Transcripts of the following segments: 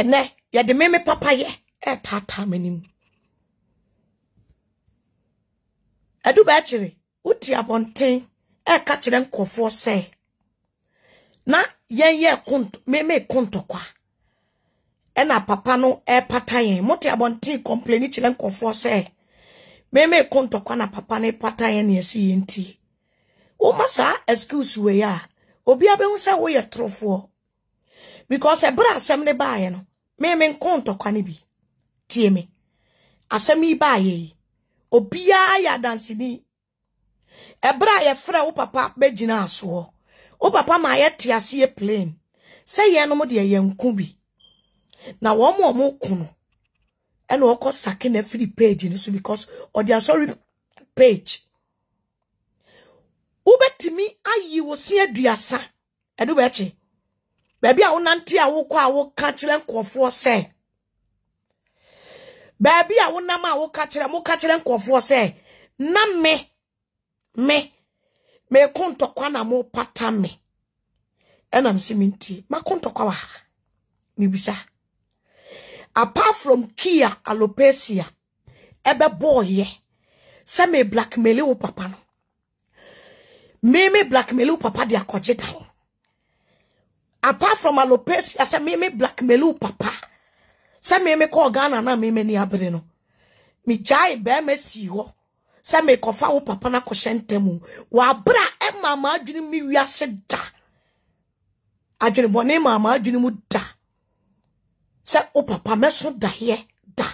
ɛnɛ yɛde me me papayɛ ɛtaataa e m'anim ɛdu bɛɛkyere e wote abɔnten ɛka kyerɛ nkɔfoɔ sɛ na yɛnyɛ konto meme kontɔkwa ɛna papa no ɛpata e yɛn mote abɔnten kɔmpleni kyerɛ nkɔfoɔ sɛ meme kontɔkwa na papa ne ɛpata yɛn ne ɛsi yɛn tie woma saa excuse wei a obi abɛhu sɛ woyɛ torofoɔ because ɛberɛ asɛm ne baeɛ no meme nko ntɔkwa no bi tie me asɛm yi baayɛ yi obiara yɛ adanseni ɛberɛ a yɛfrɛ wo papa bɛgyina asoɔ wo papa ma yɛte aseɛ plane sɛ yɛnom deɛ yɛnko bi na wɔn a wɔko no ɛna ɔkɔ sake na afiri page no so because ɔde asɔre page wobɛtumi ayi wo se aduasa ɛde wobɛkye Baby, a wonante a wokɔ a woka kyerɛ nkurɔfoɔ sɛ baabi a wonam a woka kyerɛ moka kyerɛ nkurɔfoɔ sɛ na me me me, meko ntɔkwa na mopata me ɛna msi mentie mako ntɔkwa wɔ ha mebisa apart from kia alopecia ɛbɛbɔɔyɛ sɛ me blackmail wo papa no me me blackmail wo papa de akɔgye dan apart from alopecia me me blackmail papa me me call ghana na me me ni abere no megyae bɛrima sii hɔ me kofa wo papa na akɔhyɛ ntam wɔaberɛ a ɛma ma adwene me wiase da adwene bɔne ma ma adwene mu da sɛ wo papa mɛso daeɛ da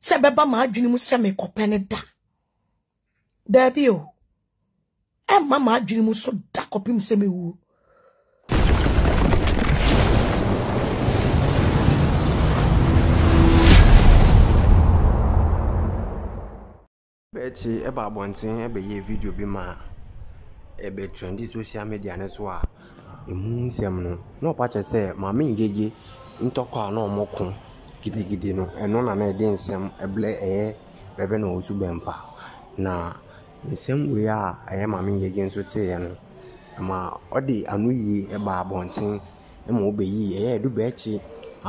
sɛ bɛba ma adwene mu sɛ me ne da daabi o ɛma ma adwene mu so da kɔpem sɛ mewuo bɛkyi ɛba abɔnten ɛbɛyɛ video bi ma ɛbɛtrendi social media ne so a ɛmu nsɛm no na ɔpa kyerɛ sɛ maame nyegye ntɔkɔ a na ɔmɔko gidigidi no ɛno na na ɛde nsɛm ɛblɛ ɛyɛ bɛbɛ na ɔwɔ so na Nsɛm wei a ɛyɛ maame Yɛge nso teeɛ no, ɛma ɔde ano yie baa abɔnten ma wɔbɛyii ɛyɛɛ Dubakyi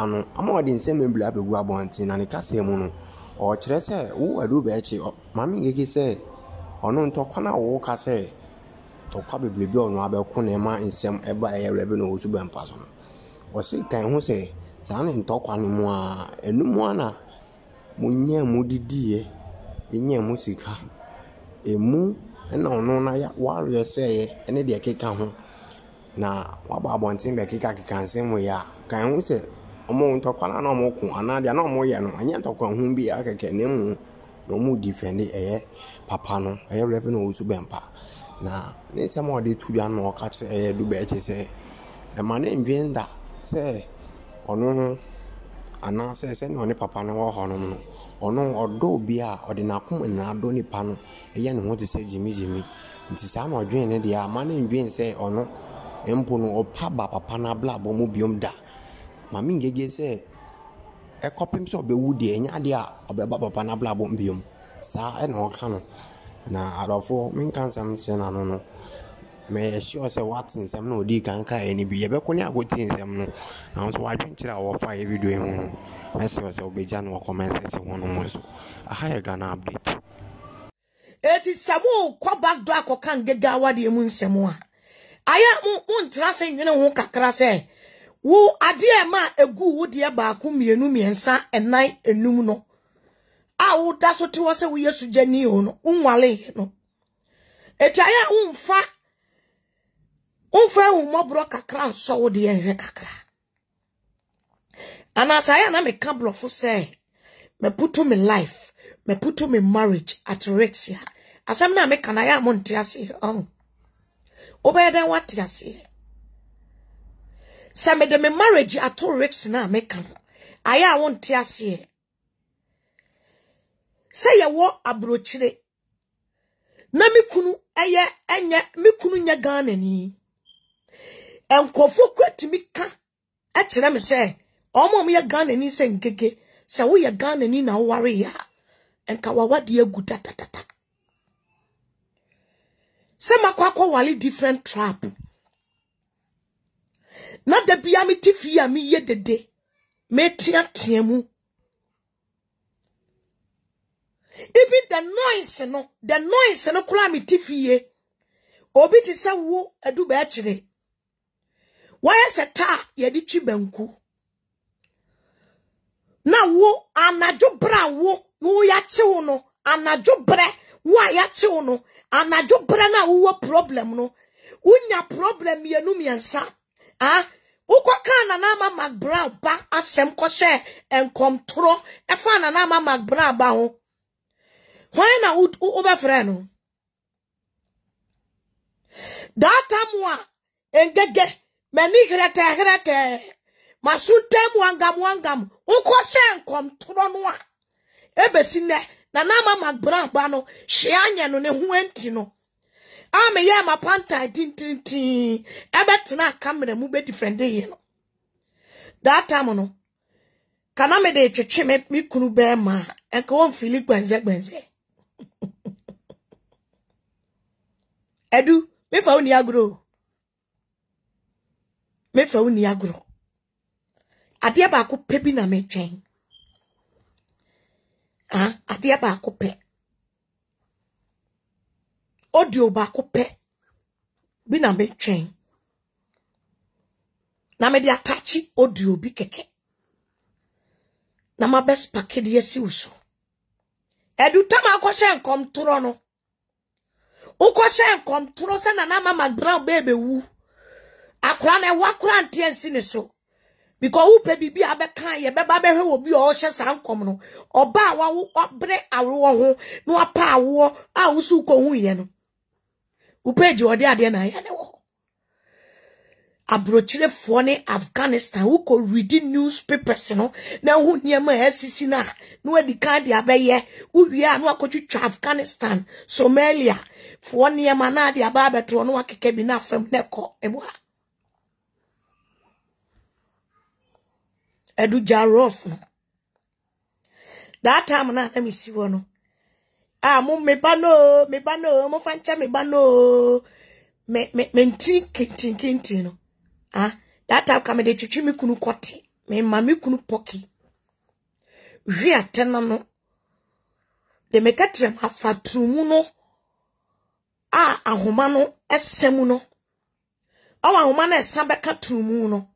ano ama ɔde nsɛm bebree abɛgu abɔnten, na ne kasa mu no, ɔrekyerɛ sɛ wowɔ Dubakyi, maame Yɛge sɛ ɔno ntɔ kwan a wɔwoka sɛ tɔkwa bebree bi a ɔno abɛko na ɛma nsɛm ɛba ɛyɛ Revenue wɔ Suba mpa so no, ɔsi kan ho sɛ saa ne ntɔ kwan mu a, ɛno mu ara na monyaa mu didiiɛ, yɛnyaa mu sika. emu na ɔno na waayɛ sɛ yɛ ne deɛ ɛkeka ho na waba abɔnten bɛkekakeka nsɛm wei a kan ho sɛ ọmụ ntọkwa na ɔmo ko anaa deɛ na ɔmo yɛ no ɛnyɛ ntọkwa ho bi akɛkɛ na emu na ọmụ di fɛnde ɛyɛ papa no ɛyɛ rɛfɛ na ɔwɔsu bɛmpa na ne nsɛm a ɔde tu dwa no ɔka kyerɛ ɛyɛ dubɛ ɛkyɛ sɛ ɛma ne ndwen da sɛ ɔno ho. anaasɛ sɛnea ne papa no wɔ hɔnom no ɔno ɔdɔ obi a ɔde n'akom nnadɔ nipa no ɛyɛ ne ho te sɛ gyimigyimi nti saa na ɔdwene ne deɛ ama no ndwen sɛ ɔno mpo no ɔpa ba papa no abrabɔ mu biom da maame ngege sɛ ɛkɔpem sɛ ɔbɛwu deɛ ɛnyɛ adeɛ a ɔbɛba papa no abrabɔ mu biom saa ɛna ɔka no na adɔfoɔ menka nsɛm hyɛ n'ano no ma yɛ sure sɛ nsɛm na odi kan kaeɛ no bi yɛbɛko ne ti nsɛm no nanso wadwenkyerɛ a wɔfa yɛ video vidio ho no mɛsrɛ sɛ wobɛgya no wɔ comment section hɔ no mu aha yɛ ghana update ɛti sɛ mookɔ backdo akɔka ngega awadeɛ mu nsɛm a ayɛ sɛ nwene ho kakra sɛ wo adeɛ ma wo deɛ baako mmienu mmiɛnsa ɛnan enum no a so te hɔ sɛ mfa ahumɔborɔ kakra nsɔ wo de yɛnhwɛ kakra anaasɛ ayɛ na meka borɔfo sɛ maputu me life maputu me marriage at risk ha asɛm no a meka no ayɛ a mo nte aseɛ ɔn wobɛyɛ dɛn woate aseɛ me marriage ato risk no a meka no ayɛ a wonte aseɛ sɛ yɛwɔ na me kunu ɛyɛ ɛnyɛ me kunu nyɛ ghanani nkurɔfoɔ kura tumi ka kyerɛ me sɛ ɔmo ni yɛ ghanani sɛ nkeke sɛ woyɛ ghanani na woware yɛ a nka wawadeɛ agu tatatata sɛ makɔ akɔwale different trap na da bia mete fie a meyɛ dede meteatea mu even the noise no the noise no koraa mete fie obi te sɛ wo adu bɛɛkyerɛ wɔyɛ sɛ taa yɛde twi banku na wo anadwo berɛ a wo wo yɛakyew no anadwo berɛ wo a yɛakyew no anadwo berɛ no a problem no unya problem mmienu mmiɛnsa a wokɔka nanama magbra ba asɛm kɔhyɛ nkɔmtorɔ ɛfa e nanama magbra ba ho hwan na wobɛfrɛ no data tam engege. ngege meni hirete hirete masuntem wangam wangam ukose nkom toro no a ebesi ne na nama magbran ba no hye anye ne ho anti no ame ye ma panta ebe ebetena kamera mu be different ye no that time no kana me de twetwe me me kunu be ma enka won fili gbenze gbenze edu me fa oni agro mefa wo ni agorɔ adeɛ baako pɛ bi na metwɛn adeɛ baako pɛ audio baako pɛ bi na metwɛn na mede atakye audio bi kɛkɛ na mabɛs pakedeɛ si wo so ɛdu tam akɔhyɛ nkɔmtorɔ no wokɔhyɛ nkɔmtorɔ na nana mama brown bɛɛbɛwu akora na ɛwɔ akora nteɛ nsi ne so because wopɛ biribi a bɛka yɛ bɛba bɛhwɛ wɔ bi a ɔhyɛ saa nkɔm no ɔba a wawo wabrɛ awoɔ ho na wapa awoɔ a wosu kɔhu yɛ no wopɛ gye ɔde na ayɛ ne wɔ hɔ aburokyerefoɔ ne afghanistan wokɔ redi newspapers no na ho nneɛma a ɛsisi na a na wadi kan de abɛyɛ wowie a na wakɔtwitwa afghanistan somalia foɔ nneɛma na ade aba abɛtoɔ na wakeka bi no afam na ɛkɔ ɛboa Aduja rough. That time na let me see one. Ah, mo me bano, me bano, mo fancha me bano. Me me me ntin kintin kintin no. Ah, that time kama de chuchu mi kunu koti. Me mami kunu poki. Wi atena no. De me katre ma fatrumu no. Ah, ahoma no esemu no. Awa ahoma na esabeka trumu no.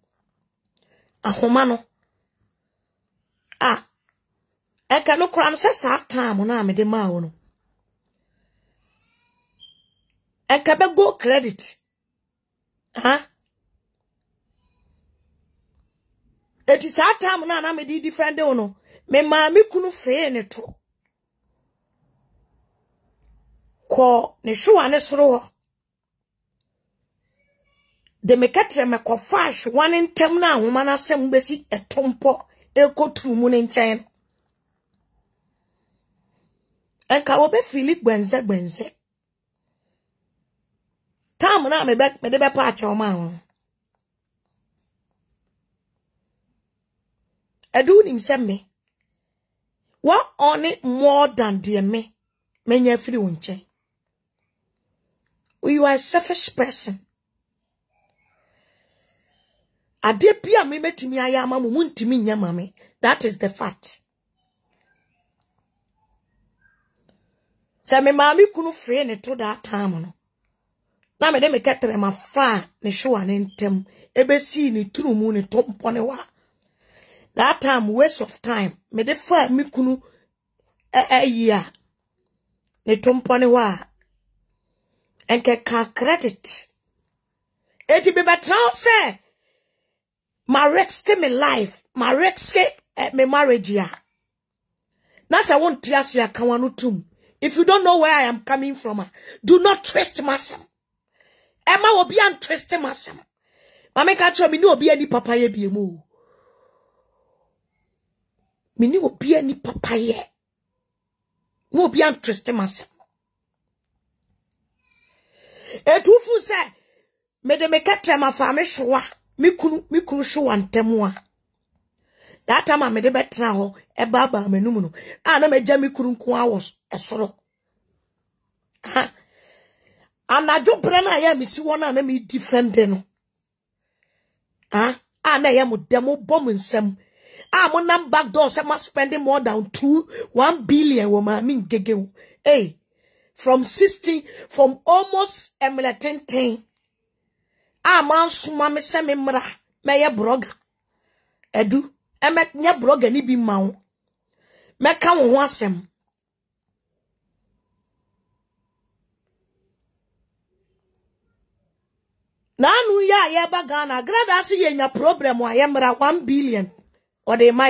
Ahoma no. a ɛka no koraa no sɛ saa taam no a mede maa wo no ɛka credit ha eti saa taam no a na mede different wo no me maame kunu fee ne to kɔ ne hwewa ne soro hɔ de me kɛtrɛ me kɔfa ahwewa ne ntem na ahoma no asɛm bɛsi ekoturu mu ne nkyɛn no nka wɔbɛfiri gbɛnzɛ gbɛnzɛ tam na mede bɛpa akyɛw ma ho ɛde wonim sɛ me wɔɔne more than deɛ me menya firi wo nkyɛn you are a selfish person adeɛ bi a mebɛtumi ayɛ ama mo montumi nyɛ ma that is the fact sɛ me maame kunu firi ne to that time. no na mede me kɛtrɛma faa ne hwewa ne ntɛm ɛbɛsii ne turu mu ne to mpɔ ne wa that time waste of time mede faa me kunu ayi a ne to mpɔ wa a ɛnkɛka credit ɛti bebɛtena wo ma risk me life ma risk eh, me marriage ya na se won tia se aka wanu tum if you don't know where i am coming from do not twist myself emma obi an twist myself mama ka cho me ni obi ani papa ye bi mu me ni obi ani papa ye mo obi an twist myself etufu se me de me ketre ma fa shwa mikunu mikunu me kunu so wantem a that time am de betra ho e ba ba no a na megya me kunu nko a esoro ha anadwo na ya misi won na me defend no ha a na ya mo demo bom nsem a mo nam back door say ma spending more than 2 1 billion wo ma me ngege hey from 60 from almost emulating 10 ama nsoma me sɛ me mmra mɛyɛ broga edu e nye broga ni bi ma wo mɛka wo ho asɛm naanu yɛ a yɛba ghana agrada ase yɛnya problem a yɛmmra one billion ɔde ma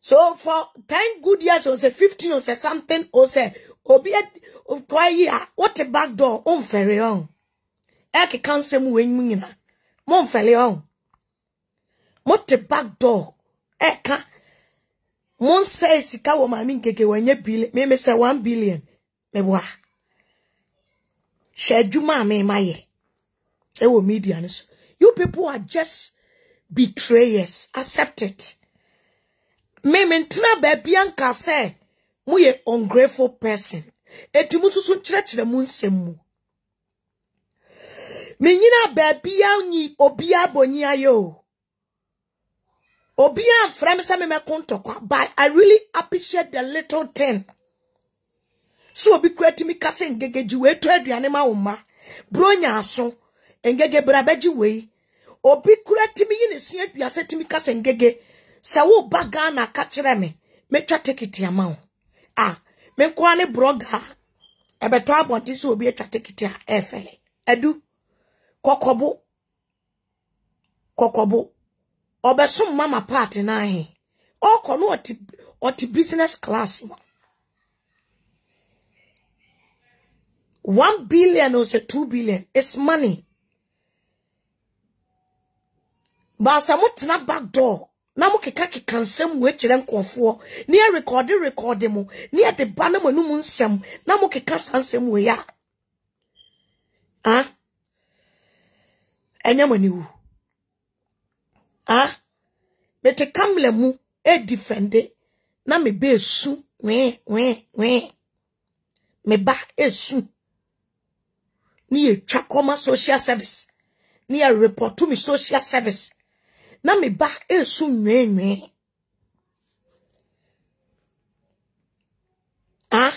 so for ten good years o fifteen something o obi tɔ e, yi a wote back door o mfɛre ɛkeka nsɛm wɔ enyim nyina momfɛle ɔho mote back door ɛka monsɛe sika wɔ maame nkeke wɔnyɛ billion meme sɛ one billion meboa hwɛ adwuma a mema yɛ ɛwɔ media no you people are just betrayers accept it meme ntena baabia nka mu ye ungrateful person ɛti mo nso so nkyerɛkyerɛ mu nsɛm mu menyina baabia nyi obia bɔnyi ayɛ o obia mfra me sɛ memɛko ntɔkwa but i really appreciate the little thing so obi kura mi ka sɛ ngegegye weetɔ aduane ma uma mma buro nya aso ngege bra bɛgye wei obi kura tumi yi ne se aduase tumi ka sɛ ngege sɛ woba ghana ka kyerɛ me mɛtwa tikiti ama wo a menkoa ne borɔ gaa ɛbɛtɔ abɔnten sɛ obi atwa tikiti a ɛɛfɛle adu kɔkɔbo kɔkɔbo ɔbɛsom mama paati n'ahe ɔkɔ no ɔte ɔte business class one billion or say two billion it's money baasa mo tena back door na mo keka keka nsɛm wo ekyerɛ nkɔfoɔ ne yɛ rekɔde rekɔde mo ne yɛ de ba ne mo anum nsɛm na mo keka saa nsɛm wo ya ah. ɛnyɛ mo wu ah mete kamlɛ mu e defende na me be su wee wee wee me ba e su ni e chakoma social service ni e reportu mi social service na me ba e esu nwee nwee ah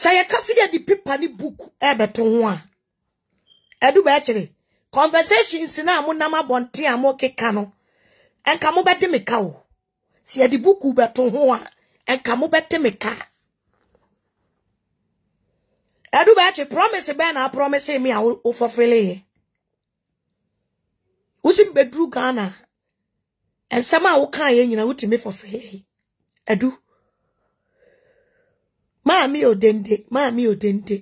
sɛ yɛka di yɛde ni buku book ɛbɛto e ho a be bɛɛ e kyerɛ. conversations na mo nam abɔnten a mo keka no ɛnka mo bɛde me ka o si yɛde buku bɛto ho a ɛnka mo bɛde me ka ɛdu bɛkyi promise bɛn na promise mi a wofɔfele yɛ wosi bɛduru ghana nsɛm a wokaa yɛ nyina wotumi fɔfele yɛ ɛdu maami odende maami odende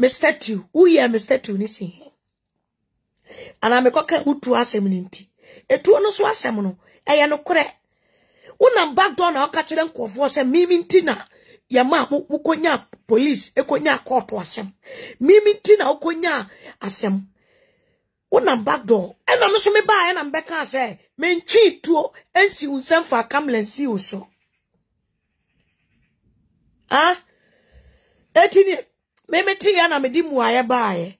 mr tu wuyɛ mr tu ne si anaa mekɔka wotuo asɛm no nti etuo no so asɛm no ɛyɛ nokorɛ wonam backdoor na ɔka kyerɛ nkurɔfoɔ sɛ mimi nti na yɛma wokɔnya police ɛkɔnya court asɛm mimi nti na wokɔnya asɛm wonam backdoor ɛna no so mebaa ɛna mbɛkaa sɛ mentwee tuo ɛnsi wo nsɛm fa kamlansi wo so a ah? ɛti ne memeteyɛ na mede mmuayɛ baayɛ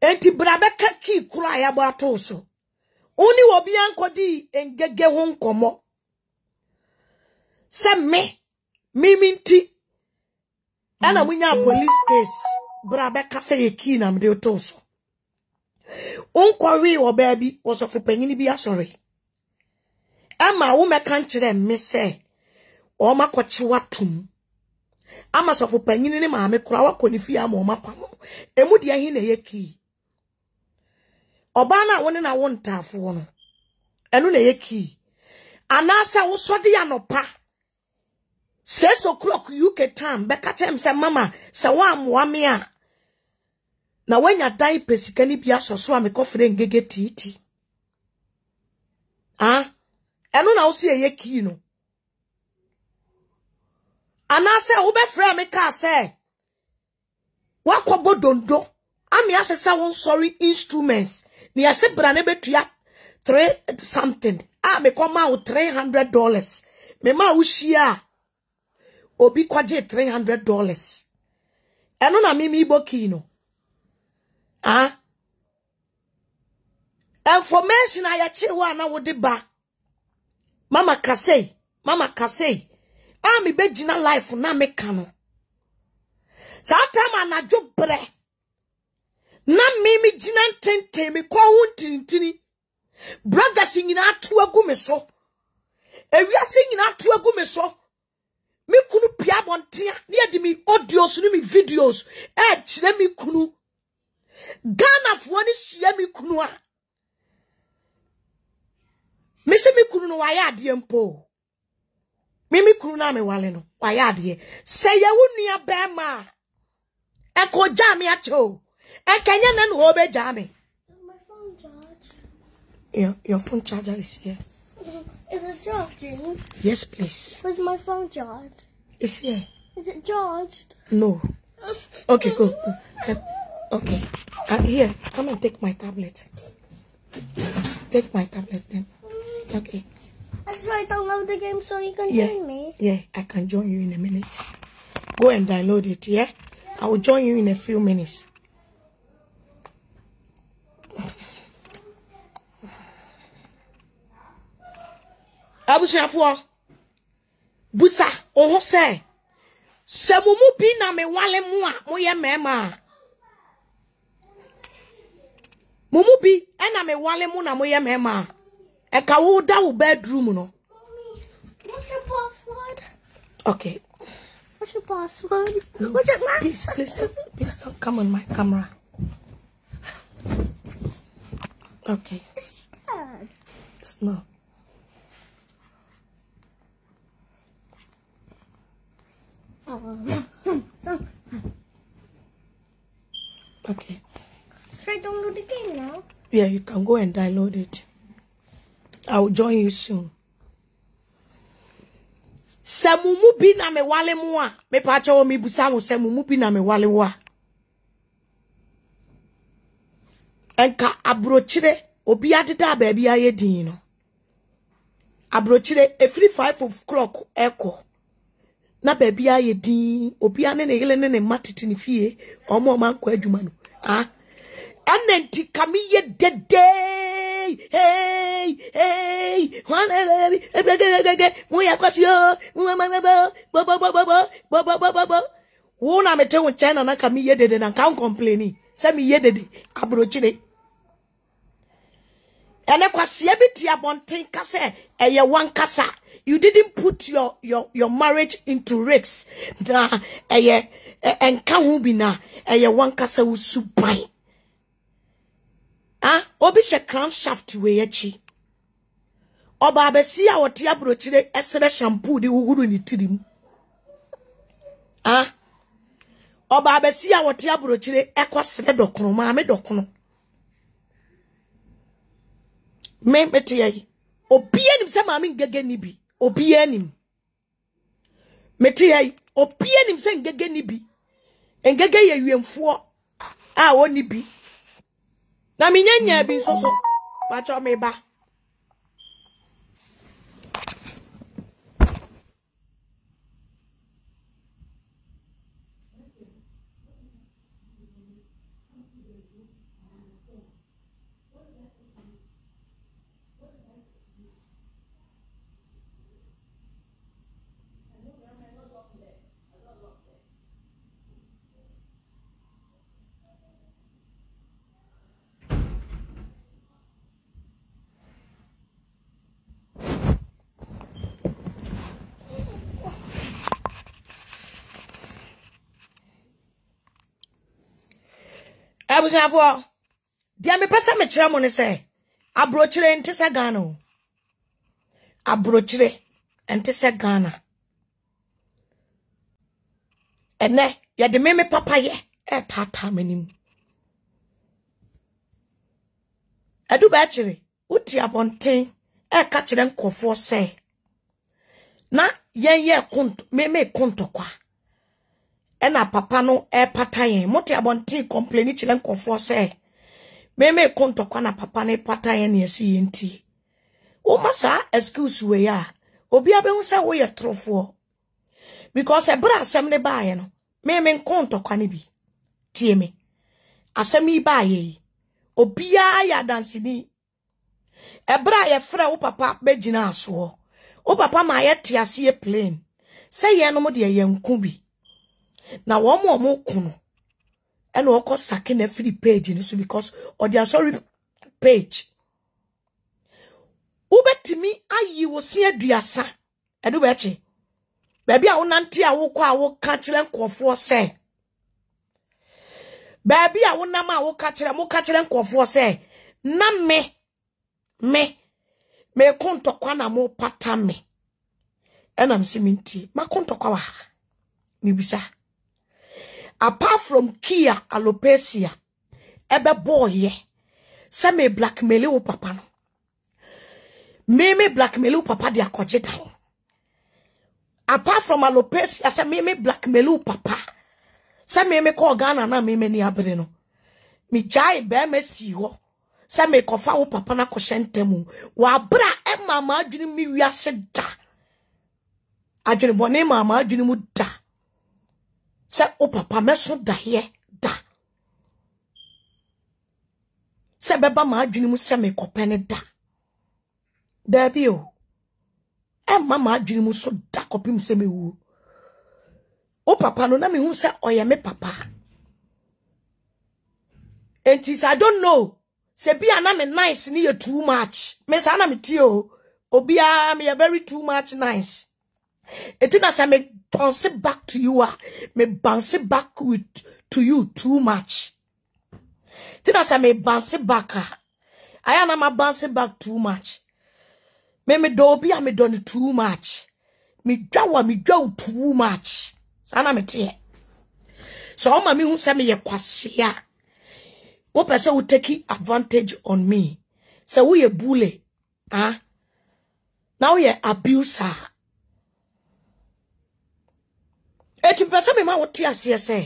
enti brabeka ki kura ya gba to so oni obi ankodi engege ho nkomo se me mimi nti ana munya police case brabeka se ye ki na mde to so unkori wo baabi wo so fopanyini bi asori ama wo meka nkyere me se o makwachi watum ama so fopanyini ne maame kura wakoni fi ama o mapam emu de ahi na ye ki ọbaa na wone na wo ntaafoɔ no ɛno na ɛyɛ kii anaasɛ wosɔde anɔpa six o'clock uk time bɛka kyɛm sɛ mama sɛ woammoa me a na woanya dan pɛ sika no bi asɔ so a mekɔfrɛ ngege tiiti a ah, ɛno na wo sɛ ɛyɛ kii no anaasɛ wobɛfrɛ me kaa sɛ woakɔbɔ dondo ame asɛ sɛ wo nsɔre instruments na yɛse bra ne ya three something a ah, mekɔma wo three hundred dollars mema wo hyia a obi three dollars ɛno na mimi bɔ no ah information a yɛkyee wo a na wode ba mama kasei mama kasei a ah, mebɛgyina life na ka no saa time anadwo berɛ na mimi gyina ntenten e, me kɔ ho ntintini brothers nyinaa to agu me so ewiase nyinaa to agu me so me kunu pia bɔntea ne yɛde me audios ne me videos ɛɛkyerɛ me kunu ghanafoɔ no hyia me kunu a mese me kunu no wayɛ adeɛ mpo me me kunu no a mewale no wayɛ adeɛ sɛ yɛwo nnua bɛrima a ɛkɔgyaa me akyɛ o And can you then obey Jamie? My phone charge. Your, your phone charger is here. Is it charging? Yes, please. Where's my phone charged? It's here. Is it charged? No. Okay, go. okay. Uh, here, come and take my tablet. Take my tablet then. Okay. I try to download the game so you can yeah. join me. Yeah, I can join you in a minute. Go and download it, yeah? I will join you in a few minutes. abusuafoɔ busa oho sɛ sɛ mo mu bi na mewale mo a moyɛ mmarima a mo mu bi ɛna e mewale mo na moyɛ mmarima a e ɛka wo da wo bedroom no. Okay. What's your password? No. What's your password? Please, please, please don't come on my camera. Okay. It's done. It's not. okay. Try download the game now? Yeah, you can go and download it. I'll join you soon. Semumu bi na me wale mua. Me pacho wo mi busamu wo semumu bi na me wale wa. enka aburokyire obi adeda baabi ayɛ din no aburokyire efiri five o'clock ɛkɔ na baabi ayɛ din obi ane ne yele ne ne mma ne fie ɔmo ɔmo akɔ adwuma no ah ɛna nti kame yɛ dedee hey hey wọn ɛbɛ ɛbɛgɛgɛgɛ wọn yɛ akɔsi o wọn mɛ bɛ bɔbɔbɔbɔbɔ bɔbɔbɔbɔbɔ wọn na mi te wọn kyɛn na na kame yɛ dede na nka n kɔmpleni sɛ mi yɛ dede aburokyire. And kwasiɛ bi te abɔnten ka sɛ ɛyɛ wankasa you didn't put your your your marriage into risk na ɛyɛ ɛnka e, ho bi na ɛyɛ wankasa wo suban ah obi hyɛ crown shaft wei akyi ɔbaa bɛsi a wɔte aburokyire ɛsrɛ shampoo de huhuru ne tirim ah ɔbaa bɛsi a wɔte aburokyire ɛkɔ srɛ dɔkono maame dɔkono me mete yɛ obiara nim sɛ maame ngege ni bi obiara nim mete yɛ obiara nim sɛ ngege ni bi ngege yɛ wiemfoɔ a wɔn bi na me nyanya bi nso so makyɛ ɔmo ba. abusuafoɔ deɛ mepɛ me mekyerɛ mo ne sɛ aburokyire nte sɛ ghana o aburokyire nte sɛ ghana ɛnɛ yɛde me me papayɛ ɛtaataa m'anim ɛdu bɛɛkyere wote abɔnten ɛka kyerɛ nkɔfoɔ sɛ na yɛnyɛ me me kwa. ɛna papa no e pata yɛn mote abɔnten kɔmpleni kyerɛ nkɔfoɔ sɛ meme ko ntɔkwa na papa no pata yɛn ne ɛsi yɛn tie woma saa excuse wei a obia bɛhu sɛ woyɛ torofoɔ because ɛberɛ asɛm ne baeɛ no meme nko ntɔkwa no bi tie me asɛm yi baeɛ yi obiaa yɛ adanseni ɛberɛ a yɛfrɛ wo papa bɛgyina aso wo papa ma yɛte aseɛ plane sɛ yɛnom deɛ nku bi na wɔn a wɔn ko no ɛna ɔkɔ sake na afiri page no so because ɔde asɔre page wobɛtumi ayi wo se aduasa ɛno bɛkye baabi a wonante a wokɔ a woka kyerɛ nkurɔfoɔ sɛ baabi a wonam a woka kyerɛ moka kyerɛ nkurɔfoɔ sɛ na me me meeko ntɔkwa na mopata me ɛnam se mentie mako ntɔkwa wɔ ha mebisa apart from kia alopecia ebe boy se me blackmail wo papa no me me blackmail wo papa de akoje down apart from alopecia se me me blackmail wo papa se me me call Ghana na me me ni abre no me jai be me si ho se me kofa wo papa na koshentemu wa abra e mama adwene mi wiase da adwene bone mama adwene mu da sɛ wo papa mɛso daeɛ da sɛ bɛba maadwene mu sɛ mekɔpɛ ne da daabi o ɛmma maadwene mu so da kɔpem sɛ mewuo wo papa no na mehu sɛ ɔyɛ me papa enti i don't know sɛ bia na me nice ni ye too much me saa na me ti o me meyɛ very too much nice It as I may bounce back to you, ah, me bounce back with to you too much. It as me bounce it back. Ah. I am ma bounce back too much. Me me dobi be I me done too much. Me jawa me jaw too much. Sana me tear. So all my me who send me a kwasia. Ah. What person will take advantage on me? So we a bully. Huh? Ah. Now we abuser. eti mpɛsɛ mi ma wo te aseɛ sɛ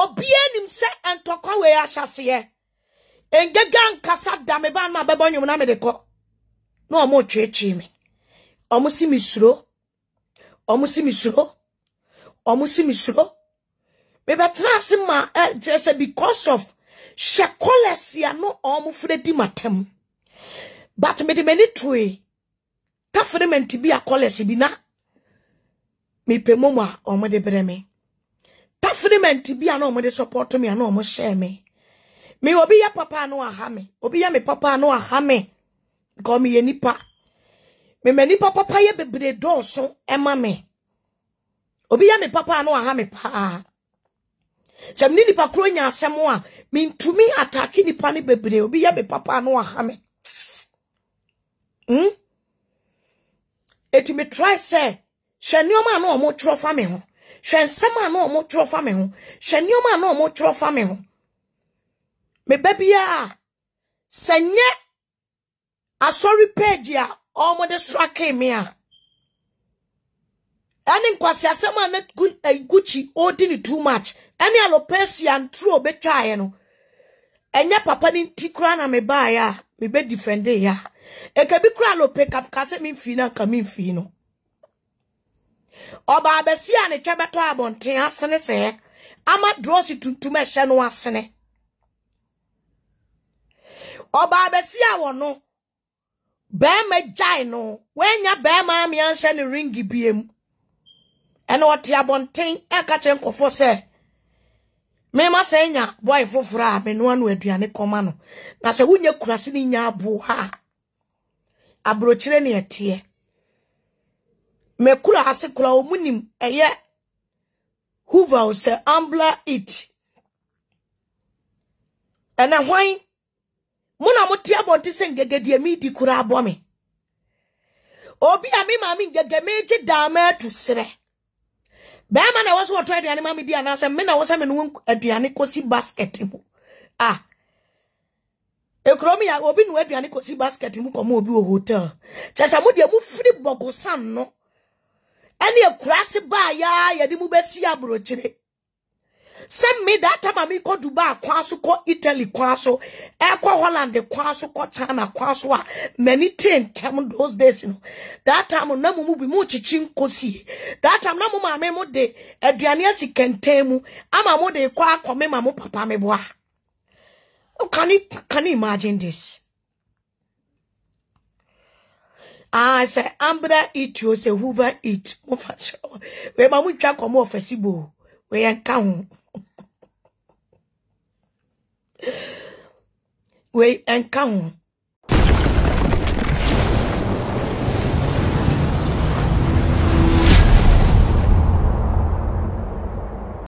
obiara nim sɛ ntɔkwa wei ahyɛ aseɛ ngega nkasa da me ba na abɛbɔ nwom na me de kɔ na ɔmo twetwe mi ɔmo si mi suro si mi suro ɔmo si ma ɛkyerɛ sɛ because of hyɛ kɔlɛs ya no ɔmo fure di but mede m'ani toe tafere mɛnti bi a kɔlɛs bi Mi pe mepɛ mom a ɔmode berɛ me tafrement bi a na ɔmode support me ano omo share me Mi obi ya papa ano aha me obi ya me papa ano aha me because meyɛ nipa mema nipa papa yɛ bebree dɔɔso ɛma me obi ya me papa no aha me paa sɛ mene nipa koro nya asɛm a mentumi atake nipa no bebree obi ya me papa ano aha me hmm? ɛti me try say hwɛ nneɛma a na ɔmo twerɛ fa me ho hwɛ nsɛm a na ɔmo twerɛ fa me ho hwɛ nneɛma a na ɔmo twerɛ fa me ho me ba biara sɛ nyɛ asɔre page a ɔmo de strake me a ɛne nkwasiasɛm a na e, gucci ɔredi ne too much ɛne alopecia nturo obetwaeɛ no ɛnyɛ papa ne nti koraa na me baeɛ a me bɛ defende ya ɛka bi koraa alope kapka sɛ memfii no anka memfii no ọbaa bɛsi a ne twɛ bɛtɔ abɔnten asene se ama drɔsi tuntum ɛhyɛ no asene ọbaa bɛsi a wɔ no bɛrima gyae no wɔanya bɛrima ami anhyɛ ne ringi bie mu ɛna ɔte abɔnten ɛka kyerɛ nkɔfoɔ sɛ mmarima se nya boy foforɔ a menoa no aduane kɔma no na se wunye kurase ne nya aboa ha aburokyire ne etie. Mekula kula ase kula omunim eye hoover se ambla it ene hwan mo na mo tie se ngegedie mi di kura abo me obi a me ma me ngege me gye da sere be ma na waso woto aduane ma me di ana se me na wose me no aduane kosi basket mu ah ekromi ya obi no aduane kosi basket mu komo obi wo hotel chese mo de mo free bogosan no ɛne ekura baa yaa yɛde mu bɛsi aburokyire sɛ mi data ma mi kɔ dubai kwan so kɔ italy kwan so ɛkɔ holland kwan so kɔ china kwan so a mɛni te ntɛm those days no data mu na mu mu bi mu kyikyi nkosi data mu na mu maame mu de aduane asi kɛntɛn mu ama mu de kɔ akɔ mi ma mu papa mi boa a. you can imagine this. Ah, se ambra it yo, se hoover it. Mofa show. We ma mu twa komo ofesibo. We yan ka ho. We yan ka ho.